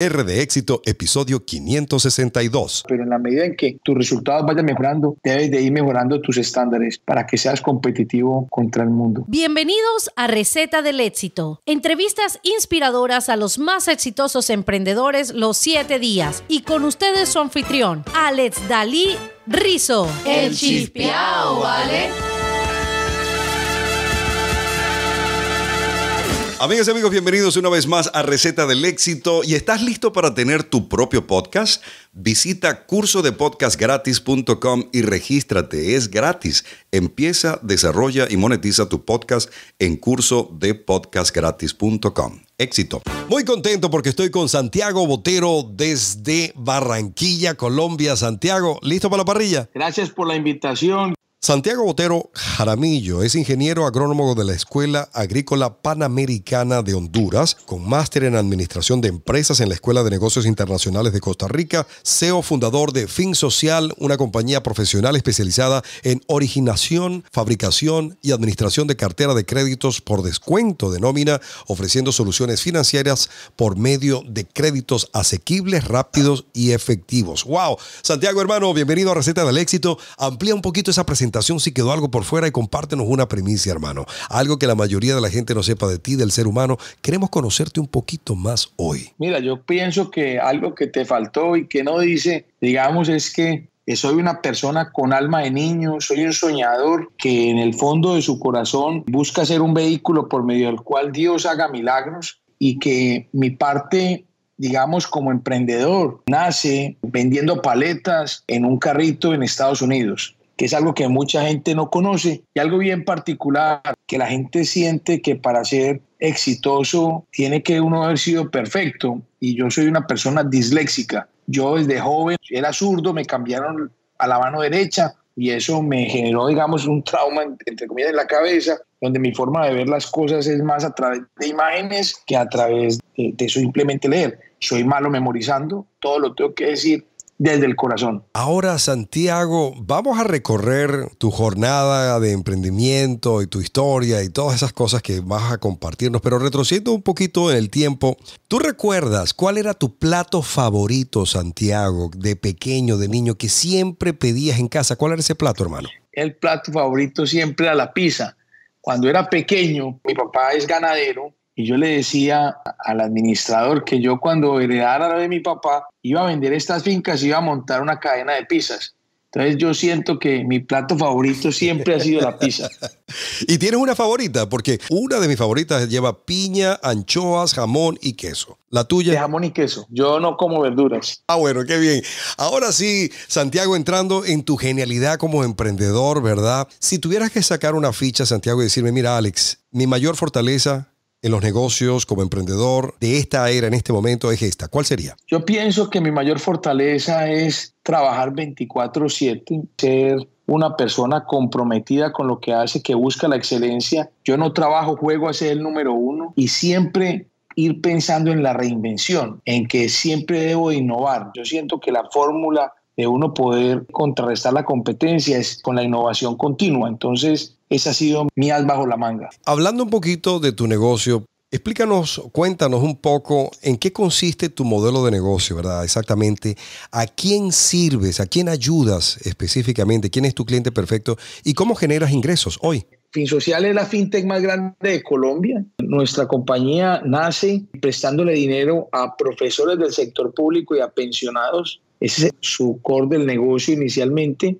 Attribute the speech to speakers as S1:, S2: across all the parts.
S1: R de éxito, episodio 562. Pero en la medida en que tus resultados vayan mejorando, debes de ir mejorando tus estándares para que seas competitivo contra el mundo.
S2: Bienvenidos a Receta del Éxito. Entrevistas inspiradoras a los más exitosos emprendedores los siete días. Y con ustedes su anfitrión, Alex Dalí Rizo. El Chispiao, ¿vale? Amigas y amigos, bienvenidos una vez más a Receta del Éxito. ¿Y estás listo para tener tu propio podcast? Visita cursodepodcastgratis.com y regístrate. Es gratis. Empieza, desarrolla y monetiza tu podcast en cursodepodcastgratis.com. Éxito. Muy contento porque estoy con Santiago Botero desde Barranquilla, Colombia. Santiago, ¿listo para la parrilla? Gracias por la invitación. Santiago Botero Jaramillo es ingeniero agrónomo de la Escuela Agrícola Panamericana de Honduras, con máster en Administración de Empresas en la Escuela de Negocios Internacionales de Costa Rica, CEO fundador de Fin Social, una compañía profesional especializada en originación, fabricación y administración de cartera de créditos por descuento de nómina, ofreciendo soluciones financieras por medio de créditos asequibles, rápidos y efectivos. ¡Wow! Santiago, hermano, bienvenido a Receta del Éxito. Amplía un poquito esa presentación si quedó algo por fuera y compártenos una primicia, hermano. Algo que la mayoría de la gente no sepa de ti, del ser humano. Queremos conocerte un poquito más hoy.
S1: Mira, yo pienso que algo que te faltó y que no dice, digamos, es que soy una persona con alma de niño, soy un soñador que en el fondo de su corazón busca ser un vehículo por medio del cual Dios haga milagros y que mi parte digamos, como emprendedor, nace vendiendo paletas en un carrito en Estados Unidos que es algo que mucha gente no conoce, y algo bien particular, que la gente siente que para ser exitoso tiene que uno haber sido perfecto, y yo soy una persona disléxica. Yo desde joven era zurdo, me cambiaron a la mano derecha, y eso me generó, digamos, un trauma, entre comillas, en la cabeza, donde mi forma de ver las cosas es más a través de imágenes que a través de, de simplemente leer. Soy malo memorizando, todo lo tengo que decir desde el corazón.
S2: Ahora, Santiago, vamos a recorrer tu jornada de emprendimiento y tu historia y todas esas cosas que vas a compartirnos, pero retrocediendo un poquito en el tiempo, ¿tú recuerdas cuál era tu plato favorito, Santiago, de pequeño, de niño, que siempre pedías en casa? ¿Cuál era ese plato, hermano?
S1: El plato favorito siempre era la pizza. Cuando era pequeño, mi papá es ganadero y yo le decía al administrador que yo cuando heredara de mi papá iba a vender estas fincas y iba a montar una cadena de pizzas. Entonces yo siento que mi plato favorito siempre ha sido la pizza.
S2: y tienes una favorita, porque una de mis favoritas lleva piña, anchoas, jamón y queso. La tuya. De jamón y queso. Yo no como verduras. Ah, bueno, qué bien. Ahora sí, Santiago, entrando en tu genialidad como emprendedor, ¿verdad? Si tuvieras que sacar una ficha, Santiago, y decirme, mira, Alex, mi mayor fortaleza en los negocios como emprendedor de esta era en este momento es esta? ¿Cuál sería?
S1: Yo pienso que mi mayor fortaleza es trabajar 24/7, ser una persona comprometida con lo que hace, que busca la excelencia. Yo no trabajo, juego a ser el número uno y siempre ir pensando en la reinvención, en que siempre debo innovar. Yo siento que la fórmula de uno poder contrarrestar la competencia es con la innovación continua. Entonces, esa ha sido mi alba bajo la manga.
S2: Hablando un poquito de tu negocio, explícanos, cuéntanos un poco en qué consiste tu modelo de negocio, ¿verdad? Exactamente, ¿a quién sirves, a quién ayudas específicamente, quién es tu cliente perfecto y cómo generas ingresos hoy?
S1: FinSocial es la fintech más grande de Colombia. Nuestra compañía nace prestándole dinero a profesores del sector público y a pensionados ese es su core del negocio inicialmente.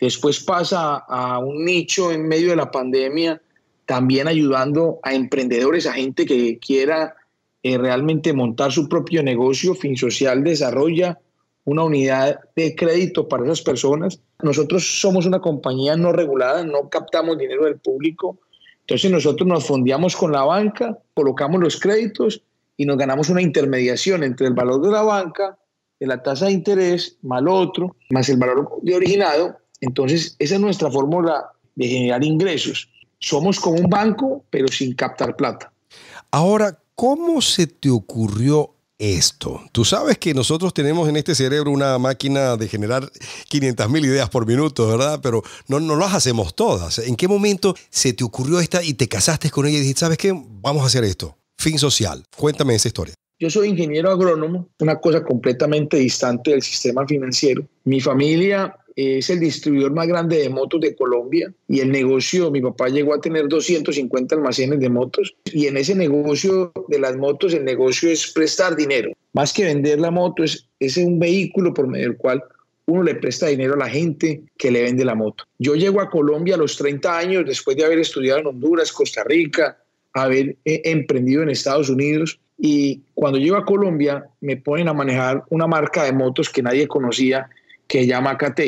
S1: Después pasa a un nicho en medio de la pandemia, también ayudando a emprendedores, a gente que quiera eh, realmente montar su propio negocio. fin social desarrolla una unidad de crédito para esas personas. Nosotros somos una compañía no regulada, no captamos dinero del público. Entonces nosotros nos fondeamos con la banca, colocamos los créditos y nos ganamos una intermediación entre el valor de la banca de la tasa de interés, lo otro, más el valor de originado. Entonces, esa es nuestra fórmula de generar ingresos. Somos como un banco, pero sin captar plata.
S2: Ahora, ¿cómo se te ocurrió esto? Tú sabes que nosotros tenemos en este cerebro una máquina de generar 500 mil ideas por minuto, ¿verdad? Pero no, no las hacemos todas. ¿En qué momento se te ocurrió esta y te casaste con ella y dijiste, ¿sabes qué? Vamos a hacer esto. Fin social. Cuéntame esa historia.
S1: Yo soy ingeniero agrónomo, una cosa completamente distante del sistema financiero. Mi familia eh, es el distribuidor más grande de motos de Colombia y el negocio, mi papá llegó a tener 250 almacenes de motos y en ese negocio de las motos el negocio es prestar dinero. Más que vender la moto es, es un vehículo por medio del cual uno le presta dinero a la gente que le vende la moto. Yo llego a Colombia a los 30 años después de haber estudiado en Honduras, Costa Rica, haber eh, emprendido en Estados Unidos y cuando llego a Colombia, me ponen a manejar una marca de motos que nadie conocía, que se llama KT.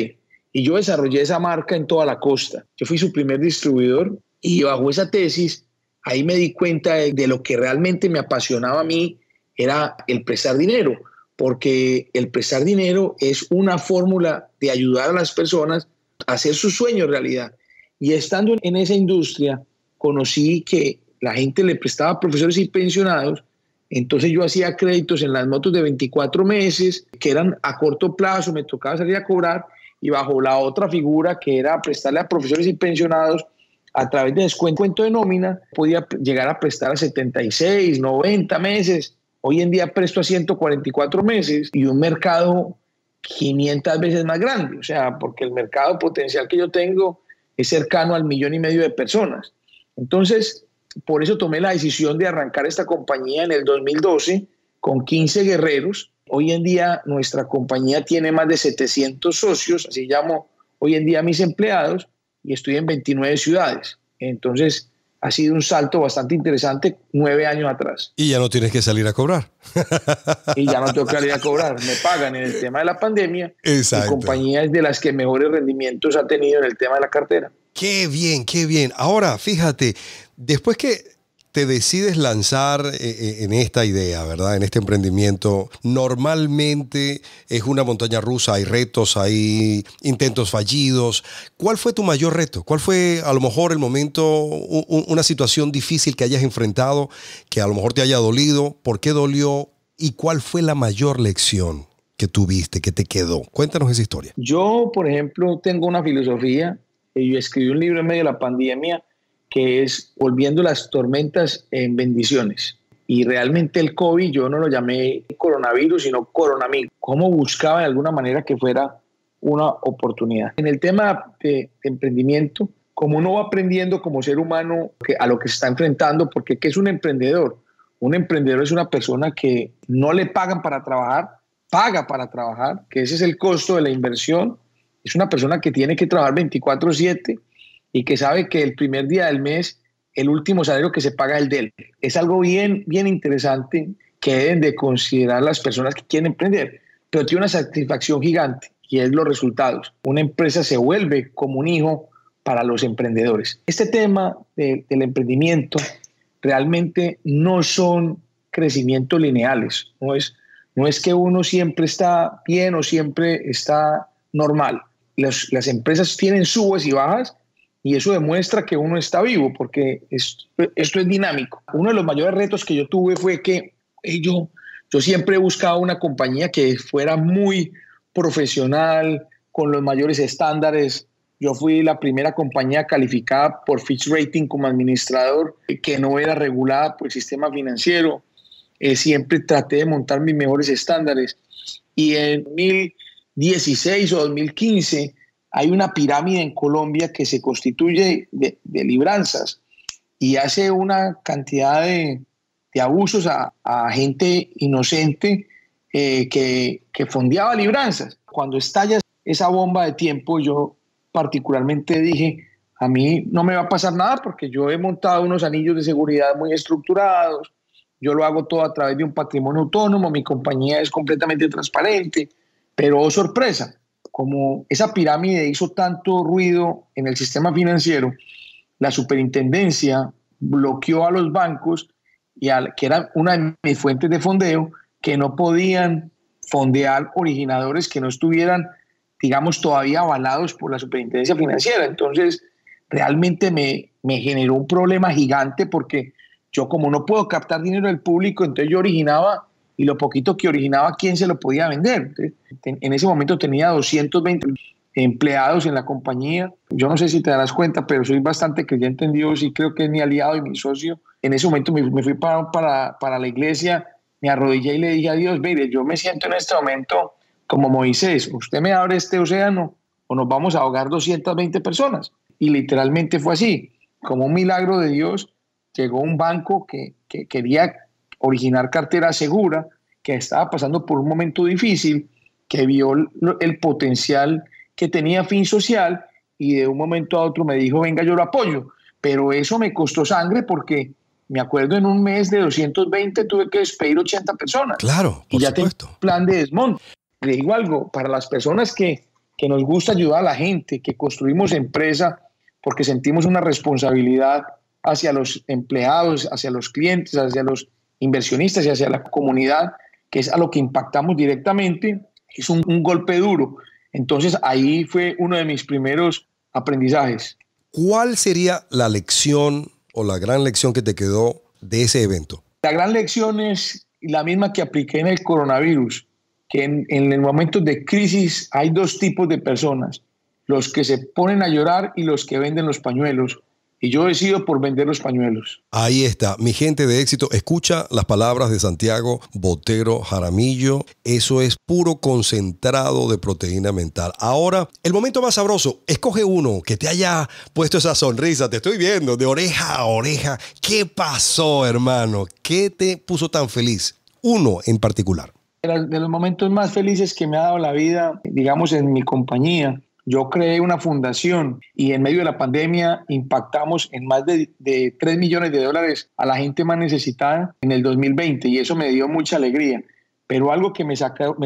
S1: Y yo desarrollé esa marca en toda la costa. Yo fui su primer distribuidor y bajo esa tesis, ahí me di cuenta de, lo que realmente me apasionaba a mí, era el prestar dinero, porque el prestar dinero es una fórmula de ayudar a las personas a hacer su sueño realidad. Y estando en esa industria, conocí que la gente le prestaba a profesores y pensionados entonces yo hacía créditos en las motos de 24 meses, que eran a corto plazo, me tocaba salir a cobrar, y bajo la otra figura, que era prestarle a profesores y pensionados, a través de descuento de nómina, podía llegar a prestar a 76, 90 meses. Hoy en día presto a 144 meses y un mercado 500 veces más grande, o sea, porque el mercado potencial que yo tengo es cercano al millón y medio de personas. Entonces, por eso tomé la decisión de arrancar esta compañía en el 2012 con 15 guerreros. Hoy en día nuestra compañía tiene más de 700 socios, así llamo hoy en día mis empleados, y estoy en 29 ciudades. Entonces, ha sido un salto bastante interesante nueve años atrás.
S2: Y ya no tienes que salir a cobrar.
S1: y ya no tengo que salir a cobrar. Me pagan en el tema de la pandemia. Exacto. La compañía es de las que mejores rendimientos ha tenido en el tema de la cartera.
S2: Qué bien, qué bien. Ahora, fíjate, Después que te decides lanzar eh, eh, en esta idea, ¿verdad? En este emprendimiento, normalmente es una montaña rusa, hay retos, hay intentos fallidos. ¿Cuál fue tu mayor reto? ¿Cuál fue a lo mejor el momento, una situación difícil que hayas enfrentado, que a lo mejor te haya dolido? ¿Por qué dolió? ¿Y cuál fue la mayor lección que tuviste, que te quedó? Cuéntanos esa historia.
S1: Yo, por ejemplo, tengo una filosofía, yo escribí un libro en medio de la pandemia que es volviendo las tormentas en bendiciones. Y realmente el COVID yo no lo llamé coronavirus, sino coronamigo. ¿Cómo buscaba de alguna manera que fuera una oportunidad? En el tema de, emprendimiento, como uno va aprendiendo como ser humano a lo que se está enfrentando, porque ¿qué es un emprendedor? Un emprendedor es una persona que no le pagan para trabajar, paga para trabajar, que ese es el costo de la inversión. Es una persona que tiene que trabajar 24/7 y que sabe que el primer día del mes, el último salario que se paga es el del Es algo bien, bien interesante que deben de considerar las personas que quieren emprender, pero tiene una satisfacción gigante y es los resultados. Una empresa se vuelve como un hijo para los emprendedores. Este tema del emprendimiento realmente no son crecimientos lineales, no es, no es que uno siempre está bien o siempre está normal. las empresas tienen subes y bajas y eso demuestra que uno está vivo, porque esto, es dinámico. Uno de los mayores retos que yo tuve fue que yo, yo siempre he buscado una compañía que fuera muy profesional, con los mayores estándares. Yo fui la primera compañía calificada por Fitch Rating como administrador, que no era regulada por el sistema financiero. Eh, siempre traté de montar mis mejores estándares. Y en 2016 o 2015 hay una pirámide en Colombia que se constituye de, libranzas y hace una cantidad de, abusos a, gente inocente eh, que, que fondeaba libranzas. Cuando estalla esa bomba de tiempo, yo particularmente dije, a mí no me va a pasar nada porque yo he montado unos anillos de seguridad muy estructurados, yo lo hago todo a través de un patrimonio autónomo, mi compañía es completamente transparente, pero oh, sorpresa, como esa pirámide hizo tanto ruido en el sistema financiero, la superintendencia bloqueó a los bancos, y que eran una de mis fuentes de fondeo, que no podían fondear originadores que no estuvieran, digamos, todavía avalados por la superintendencia financiera. Entonces, realmente me, me generó un problema gigante porque yo como no puedo captar dinero del público, entonces yo originaba y lo poquito que originaba, ¿quién se lo podía vender? En ese momento tenía 220 empleados en la compañía. Yo no sé si te darás cuenta, pero soy bastante creyente en Dios y creo que es mi aliado y mi socio. En ese momento me, fui para, para, para la iglesia, me arrodillé y le dije a Dios, mire, yo me siento en este momento como Moisés, usted me abre este océano o nos vamos a ahogar 220 personas. Y literalmente fue así, como un milagro de Dios, llegó un banco que, que quería original cartera segura, que estaba pasando por un momento difícil, que vio el potencial que tenía fin social y de un momento a otro me dijo, venga, yo lo apoyo. Pero eso me costó sangre porque me acuerdo en un mes de 220 tuve que despedir 80 personas.
S2: Claro, por y ya
S1: plan de desmonte. Le digo algo, para las personas que nos gusta ayudar a la gente, que construimos empresa porque sentimos una responsabilidad hacia los empleados, hacia los clientes, hacia los inversionistas y hacia la comunidad, que es a lo que impactamos directamente, es un, golpe duro. Entonces ahí fue uno de mis primeros
S2: aprendizajes. ¿Cuál sería la lección o la gran lección que te quedó de ese evento? La gran lección es la misma que apliqué en el coronavirus,
S1: que en, en momento de crisis hay dos tipos de personas, los que se ponen a llorar y los que venden los pañuelos y yo decido por vender los pañuelos.
S2: Ahí está, mi gente de éxito, escucha las palabras de Santiago Botero Jaramillo, eso es puro concentrado de proteína mental. Ahora, el momento más sabroso, escoge uno que te haya puesto esa sonrisa, te estoy viendo de oreja a oreja, ¿qué pasó hermano? ¿Qué te puso tan feliz? Uno en particular.
S1: De los momentos más felices que me ha dado la vida, digamos, en mi compañía, yo creé una fundación y en medio de la pandemia impactamos en más de, 3 millones de dólares a la gente más necesitada en el 2020 y eso me dio mucha alegría. Pero algo que me sacó,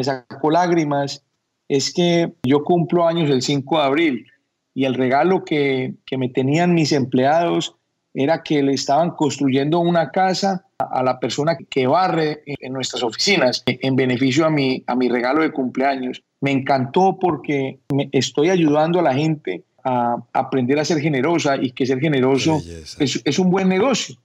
S1: lágrimas es que yo cumplo años el 5 de abril y el regalo que me tenían mis empleados era que le estaban construyendo una casa a la persona que barre en nuestras oficinas eh, en beneficio a mi, a mi regalo de cumpleaños. Me encantó porque estoy ayudando a la gente a aprender a ser generosa y que ser generoso es, un buen negocio.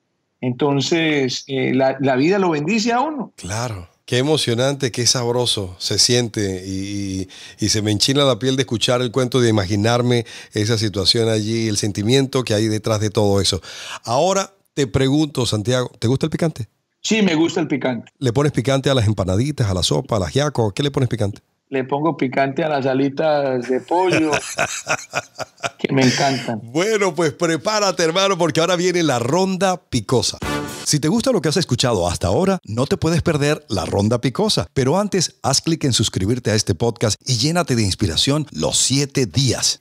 S1: Entonces, eh, la vida lo bendice a uno.
S2: Claro. Qué emocionante, qué sabroso se siente y, se me enchina la piel de escuchar el cuento, de imaginarme esa situación allí, el sentimiento que hay detrás de todo eso. Ahora te pregunto, Santiago, ¿te gusta el picante? Sí, me gusta el picante. ¿Le pones picante a las empanaditas, a la sopa, a las yacos? ¿Qué le pones picante?
S1: le pongo picante a las alitas de pollo,
S2: que me encantan. Bueno, pues prepárate, hermano, porque ahora viene la ronda picosa. Si te gusta lo que has escuchado hasta ahora, no te puedes perder la ronda picosa, pero antes haz clic en suscribirte a este podcast y llénate de inspiración los 7 días.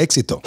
S2: Éxito.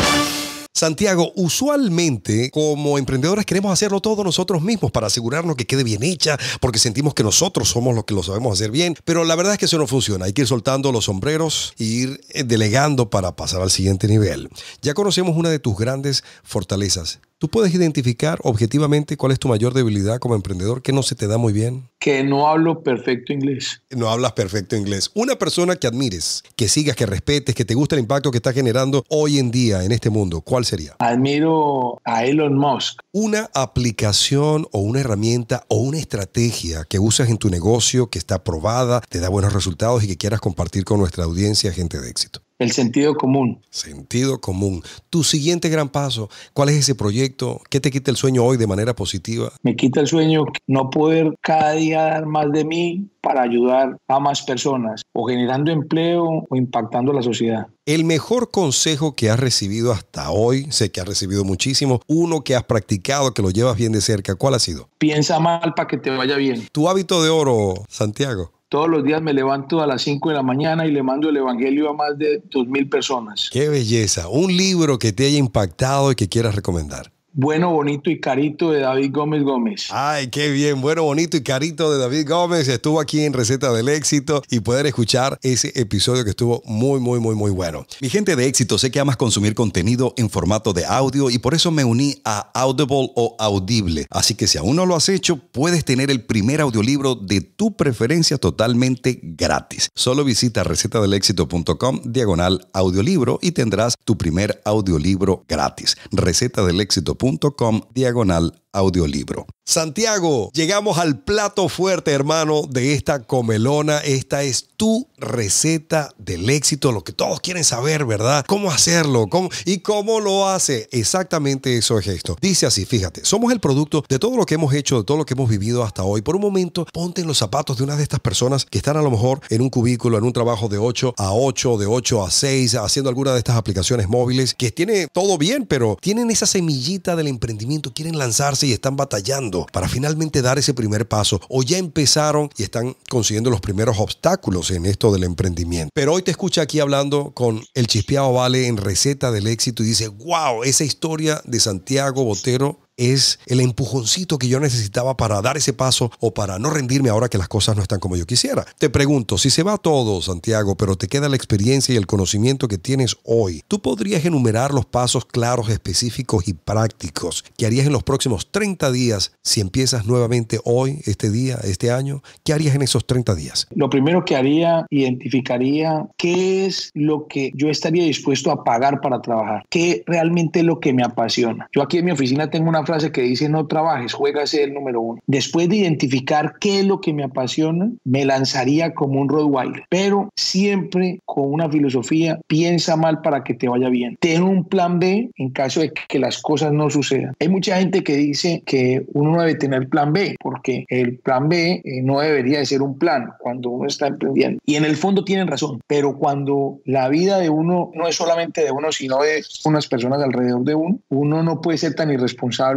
S2: Santiago, usualmente como emprendedores queremos hacerlo todo nosotros mismos para asegurarnos que quede bien hecha, porque sentimos que nosotros somos los que lo sabemos hacer bien, pero la verdad es que eso no funciona. Hay que ir soltando los sombreros e ir eh, delegando para pasar al siguiente nivel. Ya conocemos una de tus grandes fortalezas, ¿Tú puedes identificar objetivamente cuál es tu mayor debilidad como emprendedor? que no se te da muy bien?
S1: Que no hablo perfecto inglés.
S2: No hablas perfecto inglés. Una persona que admires, que sigas, que respetes, que te gusta el impacto que está generando hoy en día en este mundo, ¿cuál sería? Admiro a
S1: Elon Musk.
S2: Una aplicación o una herramienta o una estrategia que usas en tu negocio, que está probada, te da buenos resultados y que quieras compartir con nuestra audiencia, gente de éxito. El sentido común. Sentido común. Tu siguiente gran paso, ¿cuál es ese proyecto? ¿Qué te quita el sueño hoy de manera positiva?
S1: Me quita el sueño no poder cada día dar más de mí para ayudar a más personas, o generando empleo o impactando la sociedad.
S2: El mejor consejo que has recibido hasta hoy, sé que has recibido muchísimo, uno que has practicado, que lo llevas bien de cerca, ¿cuál ha sido?
S1: Piensa mal para que te vaya bien.
S2: Tu hábito de oro, Santiago.
S1: Todos los días me levanto a las 5 de la mañana y le mando el Evangelio a más de 2.000 personas.
S2: Qué belleza. Un libro que te haya impactado y que quieras recomendar. Bueno, bonito y carito de David Gómez Gómez. Ay, qué bien. Bueno, bonito y carito de David Gómez. Estuvo aquí en Receta del Éxito y poder escuchar ese episodio que estuvo muy, muy, muy, muy bueno. Mi gente de éxito, sé que amas consumir contenido en formato de audio y por eso me uní a Audible o Audible. Así que si aún no lo has hecho, puedes tener el primer audiolibro de tu preferencia totalmente gratis. Solo visita recetadelexito.com diagonal audiolibro y tendrás tu primer audiolibro gratis. receta del éxito.com com diagonal audiolibro. Santiago, llegamos al plato fuerte, hermano, de esta comelona. Esta es tu receta del éxito, lo que todos quieren saber, ¿verdad? ¿Cómo hacerlo? ¿Cómo? ¿Y cómo lo hace? Exactamente eso es esto. Dice así, fíjate, somos el producto de todo lo que hemos hecho, de todo lo que hemos vivido hasta hoy. Por un momento, ponte en los zapatos de una de estas personas que están a lo mejor en un cubículo, en un trabajo de 8 a 8, de 8 a 6, haciendo alguna de estas aplicaciones móviles, que tiene todo bien, pero tienen esa semillita del emprendimiento, quieren lanzarse y están batallando para finalmente dar ese primer paso o ya empezaron y están consiguiendo los primeros obstáculos en esto del emprendimiento. Pero hoy te escucha aquí hablando con el Chispeado Vale en Receta del Éxito y dice, wow, esa historia de Santiago Botero es el empujoncito que yo necesitaba para dar ese paso o para no rendirme ahora que las cosas no están como yo quisiera. Te pregunto, si se va todo, Santiago, pero te queda la experiencia y el conocimiento que tienes hoy, ¿tú podrías enumerar los pasos claros, específicos y prácticos que harías en los próximos 30 días si empiezas nuevamente hoy, este día, este año? ¿Qué harías en esos 30 días?
S1: Lo primero que haría, identificaría qué es lo que yo estaría dispuesto a pagar para trabajar, qué realmente es lo que me apasiona. Yo aquí en mi oficina tengo una frase que dice no trabajes, juega ser el número uno. Después de identificar qué es lo que me apasiona, me lanzaría como un Rottweiler, pero siempre con una filosofía, piensa mal para que te vaya bien. Ten un plan B en caso de que las cosas no sucedan. Hay mucha gente que dice que uno no debe tener plan B, porque el plan B eh, no debería de ser un plan cuando uno está emprendiendo. Y en el fondo tienen razón, pero cuando la vida de uno no es solamente de uno, sino de unas personas alrededor de uno, uno no puede ser tan irresponsable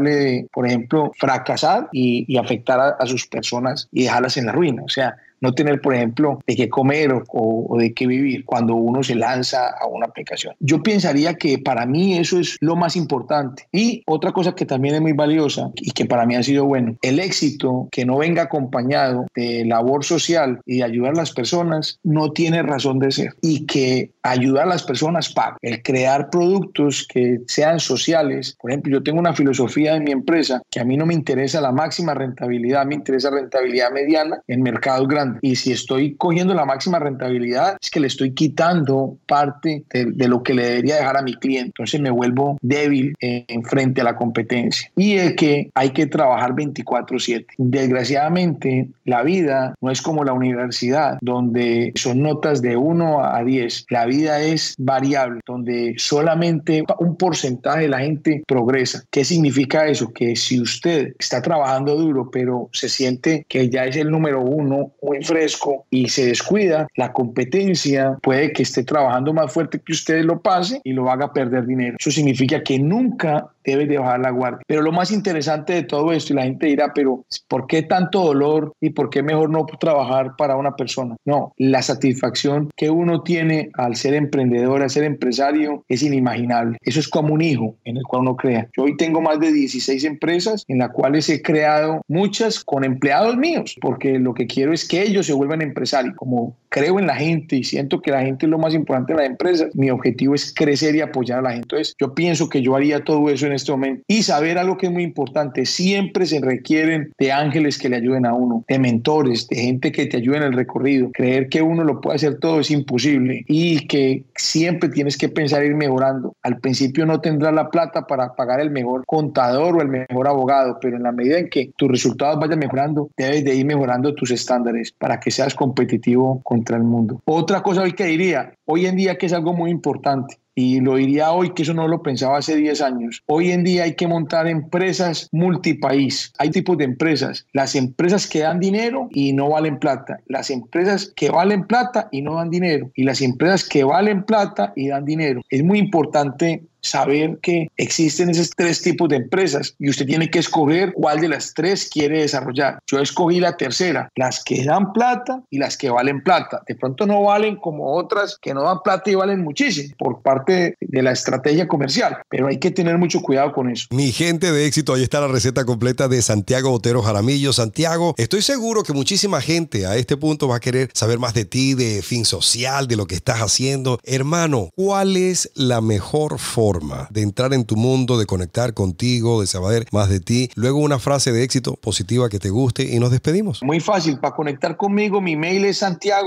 S1: por ejemplo, fracasar y, afectar a, sus personas y dejarlas en la ruina. O sea, no tener, por ejemplo, de qué comer o, de qué vivir cuando uno se lanza a una aplicación. Yo pensaría que para mí eso es lo más importante. Y otra cosa que también es muy valiosa y que para mí ha sido bueno, el éxito que no venga acompañado de labor social y de ayudar a las personas no tiene razón de ser y que ayudar a las personas paga. El crear productos que sean sociales, por ejemplo, yo tengo una filosofía en mi empresa que a mí no me interesa la máxima rentabilidad, me interesa rentabilidad mediana en mercados grandes y si estoy cogiendo la máxima rentabilidad, es que le estoy quitando parte de, lo que le debería dejar a mi cliente. Entonces me vuelvo débil en, frente a la competencia. Y es que hay que trabajar 24/7. Desgraciadamente, la vida no es como la universidad, donde son notas de 1 a 10. La vida es variable, donde solamente un porcentaje de la gente progresa. ¿Qué significa eso? Que si usted está trabajando duro, pero se siente que ya es el número uno fresco y se descuida, la competencia puede que esté trabajando más fuerte que usted lo pase y lo haga perder dinero. Eso significa que nunca debe de bajar la guardia. Pero lo más interesante de todo esto, y la gente dirá, pero ¿por qué tanto dolor y por qué mejor no trabajar para una persona? No, la satisfacción que uno tiene al ser emprendedor, al ser empresario, es inimaginable. Eso es como un hijo en el cual uno crea. Yo hoy tengo más de 16 empresas en las cuales he creado muchas con empleados míos, porque lo que quiero es que ellos se vuelven empresarios. Como creo en la gente y siento que la gente es lo más importante de la empresa, mi objetivo es crecer y apoyar a la gente. Entonces, yo pienso que yo haría todo eso en este momento. Y saber algo que es muy importante, siempre se requieren de ángeles que le ayuden a uno, de mentores, de gente que te ayude en el recorrido. Creer que uno lo puede hacer todo es imposible y que siempre tienes que pensar ir mejorando. Al principio no tendrás la plata para pagar el mejor contador o el mejor abogado, pero en la medida en que tus resultados vayan mejorando, debes de ir mejorando tus estándares para que seas competitivo contra el mundo. Otra cosa hoy que diría, hoy en día que es algo muy importante, y lo diría hoy, que eso no lo pensaba hace 10 años. Hoy en día hay que montar empresas multipaís. Hay tipos de empresas. Las empresas que dan dinero y no valen plata. Las empresas que valen plata y no dan dinero. Y las empresas que valen plata y dan dinero. Es muy importante saber que existen esos tres tipos de empresas y usted tiene que escoger cuál de las tres quiere desarrollar. Yo escogí la tercera, las que dan plata y las que valen plata. De pronto no valen como otras que no dan plata y valen muchísimo por parte de la estrategia comercial, pero hay que tener mucho cuidado con eso.
S2: Mi gente de éxito, ahí está la receta completa de Santiago Botero Jaramillo. Santiago, estoy seguro que muchísima gente a este punto va a querer saber más de ti, de fin social, de lo que estás haciendo. Hermano, ¿cuál es la mejor forma? de entrar en tu mundo, de conectar contigo, de saber más de ti. Luego una frase de éxito positiva que te guste y nos despedimos.
S1: Muy fácil, para conectar conmigo, mi mail es santiago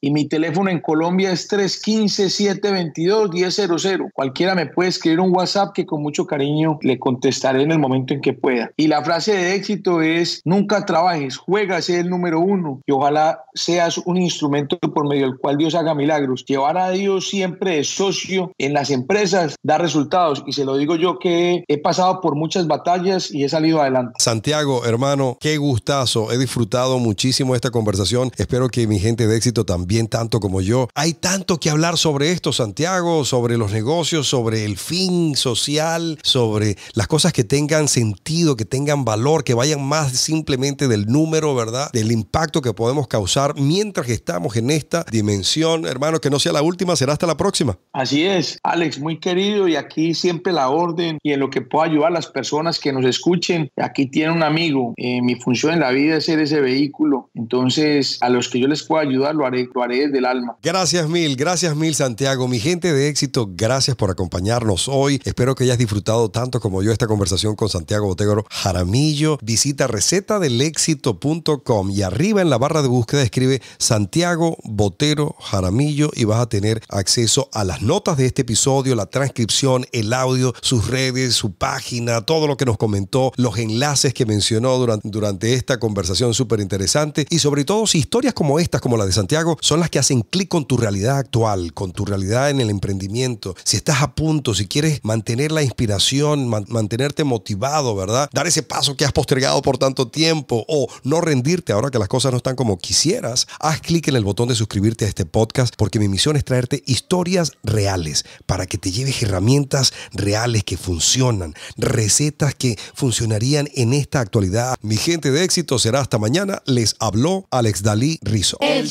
S1: y mi teléfono en Colombia es 315-722-1000. Cualquiera me puede escribir un WhatsApp que con mucho cariño le contestaré en el momento en que pueda. Y la frase de éxito es, nunca trabajes, juega, sé el número uno y ojalá seas un instrumento por medio del cual Dios haga milagros. Llevar a Dios siempre de socio en las empresas, da resultados. Y se lo digo yo que he pasado por muchas batallas y he salido adelante.
S2: Santiago, hermano, qué gustazo. He disfrutado muchísimo esta conversación. Espero que mi gente de éxito también tanto como yo. Hay tanto que hablar sobre esto, Santiago, sobre los negocios, sobre el fin social, sobre las cosas que tengan sentido, que tengan valor, que vayan más simplemente del número, ¿verdad? Del impacto que podemos causar mientras que estamos en esta dimensión. Hermano, que no sea la última, será hasta la próxima.
S1: Así es. Alex, muy querido y aquí siempre la orden y en lo que pueda ayudar a las personas que nos escuchen. Aquí tiene un amigo. Eh, mi función en la vida es ser ese vehículo. Entonces, a los que yo les pueda ayudar, lo haré, lo haré desde el alma.
S2: Gracias mil, gracias mil Santiago. Mi gente de éxito, gracias por acompañarnos hoy. Espero que hayas disfrutado tanto como yo esta conversación con Santiago Botero Jaramillo. Visita recetadelexito.com y arriba en la barra de búsqueda escribe Santiago Botero Jaramillo y vas a tener acceso a las notas de este episodio, la transcripción, el audio, sus redes, su página, todo lo que nos comentó, los enlaces que mencionó durante, durante esta conversación súper interesante y sobre todo si historias como estas, como la de Santiago, son las que hacen clic con tu realidad actual, con tu realidad en el emprendimiento. Si estás a punto, si quieres mantener la inspiración, mantenerte motivado, ¿verdad? Dar ese paso que has postergado por tanto tiempo o no rendirte ahora que las cosas no están como quisieras, haz clic en el botón de suscribirte a este podcast porque mi misión es traerte historias reales para que te lleves herramientas reales que funcionan, recetas que funcionarían en esta actualidad. Mi gente de éxito será hasta mañana. Les habló Alex Dalí Rizo. El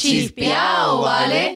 S2: ¿vale?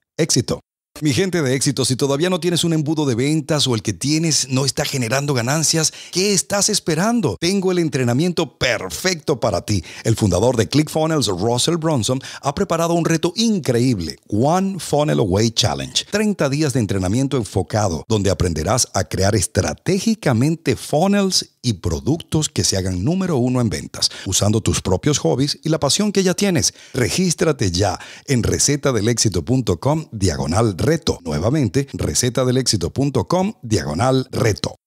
S2: Éxito. Mi gente de éxito, si todavía no tienes un embudo de ventas o el que tienes no está generando ganancias, ¿qué estás esperando? Tengo el entrenamiento perfecto para ti. El fundador de ClickFunnels, Russell Bronson, ha preparado un reto increíble, One Funnel Away Challenge. 30 días de entrenamiento enfocado, donde aprenderás a crear estratégicamente funnels y productos que se hagan número uno en ventas, usando tus propios hobbies y la pasión que ya tienes. Regístrate ya en recetadelexito.com diagonal reto. Nuevamente, recetadelexito.com diagonal reto.